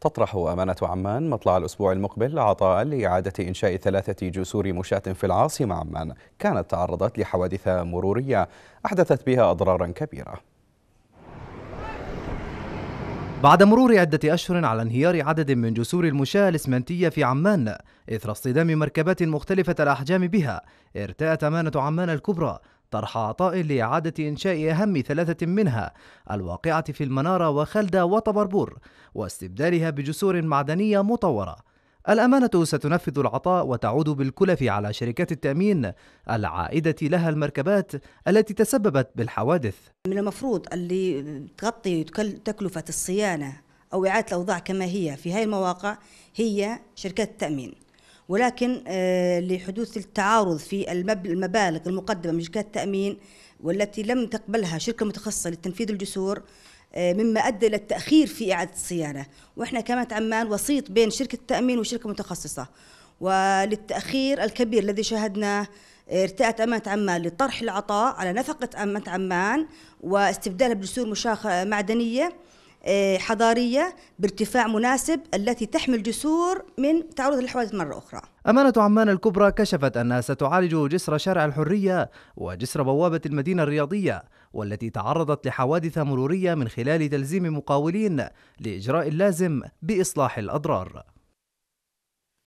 تطرح أمانة عمان مطلع الأسبوع المقبل عطاء لإعادة إنشاء ثلاثة جسور مشاة في العاصمة عمان كانت تعرضت لحوادث مرورية أحدثت بها أضرارا كبيرة بعد مرور عدة أشهر على انهيار عدد من جسور المشاة الإسمنتية في عمان إثر اصطدام مركبات مختلفة الأحجام بها ارتأت أمانة عمان الكبرى طرح عطاء لإعادة إنشاء أهم ثلاثة منها الواقعة في المنارة وخلدة وطبربور واستبدالها بجسور معدنية مطورة الأمانة ستنفذ العطاء وتعود بالكلف على شركات التأمين العائدة لها المركبات التي تسببت بالحوادث من المفروض اللي تغطي تكلفة الصيانة أو إعادة الأوضاع كما هي في هذه المواقع هي شركات التأمين ولكن آه، لحدوث التعارض في المبالغ المقدمة من شركات التأمين والتي لم تقبلها شركة متخصصة لتنفيذ الجسور آه، مما ادى الى التاخير في اعاده الصيانه واحنا كمات عمان وسيط بين شركه التامين وشركه متخصصه وللتاخير الكبير الذي شاهدناه آه، ارتأت أمانة عمان لطرح العطاء على نفقة أمانة عمان واستبدالها بجسور مشاخ معدنية آه، حضارية بارتفاع مناسب التي تحمي الجسور من تعرض للحوادث مرة أخرى أمانة عمان الكبرى كشفت أنها ستعالج جسر شارع الحرية وجسر بوابة المدينة الرياضية والتي تعرضت لحوادث مرورية من خلال تلزيم مقاولين لإجراء اللازم بإصلاح الأضرار